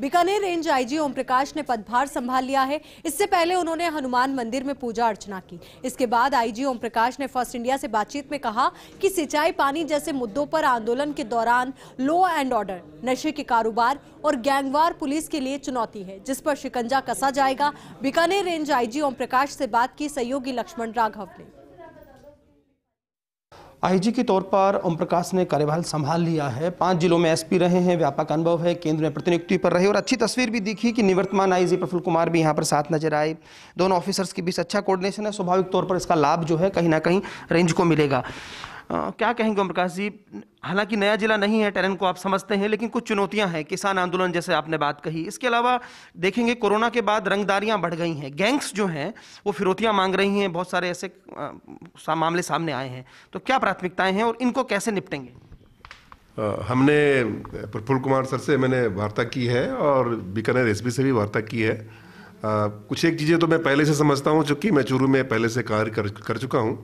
Bikaner range IG Om Prakash ने पदभार संभाल लिया है इससे पहले उन्होंने हनुमान मंदिर में पूजा अर्चना की इसके बाद आईजी ओम प्रकाश ने फर्स्ट इंडिया से बातचीत में कहा कि सिंचाई पानी जैसे मुद्दों पर आंदोलन के दौरान लॉ एंड ऑर्डर नशे के कारोबार और गैंगवार पुलिस के लिए चुनौती है जिस पर शिकंजा कसा जाएगा बीकानेर रेंज आई ओम प्रकाश से बात की सहयोगी लक्ष्मण राघव ने आईजी के तौर पर ओम प्रकाश ने कार्यभार संभाल लिया है पांच जिलों में एसपी रहे हैं व्यापक अनुभव है केंद्र में प्रतिनियुक्ति पर रहे और अच्छी तस्वीर भी दिखी कि निवर्तमान आईजी प्रफुल्ल कुमार भी यहाँ पर साथ नजर आए दोनों ऑफिसर्स के बीच अच्छा कोऑर्डिनेशन है स्वाभाविक तौर पर इसका लाभ जो है कहीं ना कहीं रेंज को मिलेगा क्या कहेंगे ओम प्रकाश जी हालांकि नया जिला नहीं है टेरन को आप समझते हैं लेकिन कुछ चुनौतियां हैं किसान आंदोलन जैसे आपने बात कही इसके अलावा देखेंगे कोरोना के बाद रंगदारियां बढ़ गई हैं गैंग्स जो हैं वो फिरौतियां मांग रही हैं बहुत सारे ऐसे मामले सामने आए हैं तो क्या प्राथमिकताएं हैं और इनको कैसे निपटेंगे हमने प्रफुल्ल कुमार सर से मैंने वार्ता की है और बीकानेर एस से भी वार्ता की है कुछ एक चीज़ें तो मैं पहले से समझता हूँ चूँकि मैं चूरू में पहले से कार्य कर, कर चुका हूँ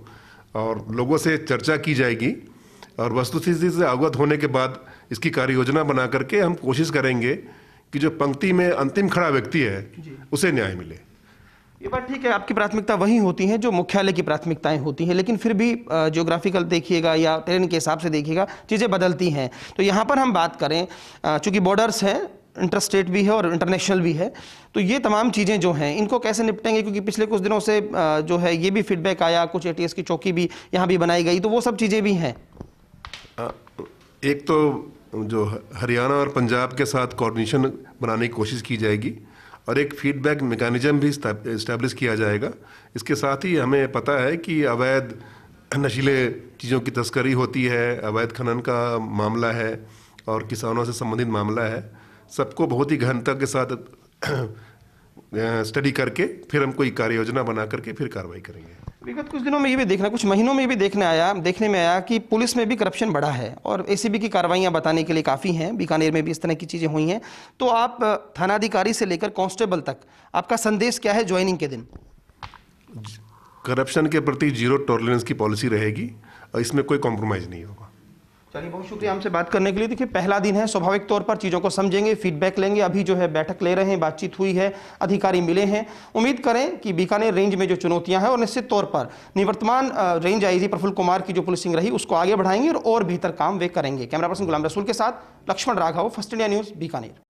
और लोगों से चर्चा की जाएगी और वस्तुस्थिति से अवगत होने के बाद इसकी कार्य योजना बना करके हम कोशिश करेंगे कि जो पंक्ति में अंतिम खड़ा व्यक्ति है उसे न्याय मिले ये बात ठीक है आपकी प्राथमिकता वही होती है जो मुख्यालय की प्राथमिकताएं होती हैं लेकिन फिर भी ज्योग्राफिकल देखिएगा या ट्रेन के हिसाब से देखिएगा चीज़ें बदलती हैं तो यहाँ पर हम बात करें चूँकि बॉर्डर्स हैं इंटर स्टेट भी है और इंटरनेशनल भी है तो ये तमाम चीज़ें जो हैं इनको कैसे निपटेंगे क्योंकि पिछले कुछ दिनों से जो है ये भी फीडबैक आया कुछ एटीएस की चौकी भी यहाँ भी बनाई गई तो वो सब चीज़ें भी हैं एक तो जो हरियाणा और पंजाब के साथ कोऑर्डिनेशन बनाने की कोशिश की जाएगी और एक फीडबैक मेकानिज़म भी इस्टेब्लिश किया जाएगा इसके साथ ही हमें पता है कि अवैध नशीले चीज़ों की तस्करी होती है अवैध खनन का मामला है और किसानों से संबंधित मामला है सबको बहुत ही गहनता के साथ स्टडी करके फिर हम कोई कार्य योजना बना करके फिर कार्रवाई करेंगे विगत कुछ दिनों में ये भी देखना कुछ महीनों में भी देखने आया देखने में आया कि पुलिस में भी करप्शन बढ़ा है और एसीबी की कार्रवाइयाँ बताने के लिए काफ़ी हैं बीकानेर में भी इस तरह की चीज़ें हुई हैं तो आप थानाधिकारी से लेकर कांस्टेबल तक आपका संदेश क्या है ज्वाइनिंग के दिन करप्शन के प्रति जीरो टॉलरेंस की पॉलिसी रहेगी और इसमें कोई कॉम्प्रोमाइज़ नहीं होगा चलिए बहुत शुक्रिया हमसे बात करने के लिए देखिए पहला दिन है स्वाभाविक तौर पर चीज़ों को समझेंगे फीडबैक लेंगे अभी जो है बैठक ले रहे हैं बातचीत हुई है अधिकारी मिले हैं उम्मीद करें कि बीकानेर रेंज में जो चुनौतियां हैं और निश्चित तौर पर निवर्तमान रेंज आईजी प्रफुल्ल कुमार की जो पुलिसिंग रही उसको आगे बढ़ाएंगे और, और बेहतर काम वे करेंगे कैमरा पर्सन गुलाम रसूल के साथ Lakshman Raghav first India news Bikaner